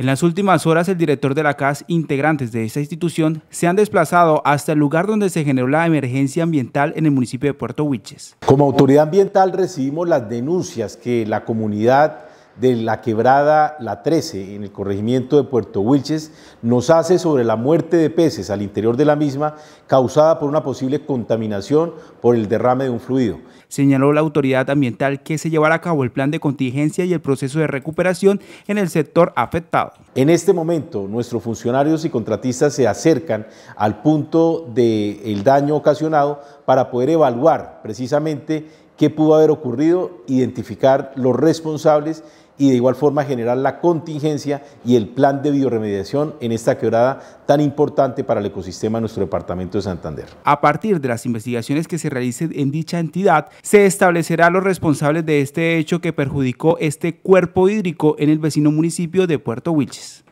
En las últimas horas, el director de la CAS, integrantes de esta institución, se han desplazado hasta el lugar donde se generó la emergencia ambiental en el municipio de Puerto Huiches. Como autoridad ambiental recibimos las denuncias que la comunidad de la quebrada La 13 en el corregimiento de Puerto Wilches nos hace sobre la muerte de peces al interior de la misma causada por una posible contaminación por el derrame de un fluido. Señaló la autoridad ambiental que se llevará a cabo el plan de contingencia y el proceso de recuperación en el sector afectado. En este momento, nuestros funcionarios y contratistas se acercan al punto del daño ocasionado para poder evaluar precisamente qué pudo haber ocurrido, identificar los responsables y de igual forma generar la contingencia y el plan de bioremediación en esta quebrada tan importante para el ecosistema de nuestro departamento de Santander. A partir de las investigaciones que se realicen en dicha entidad, se establecerá los responsables de este hecho que perjudicó este cuerpo hídrico en el vecino municipio de Puerto Wilches.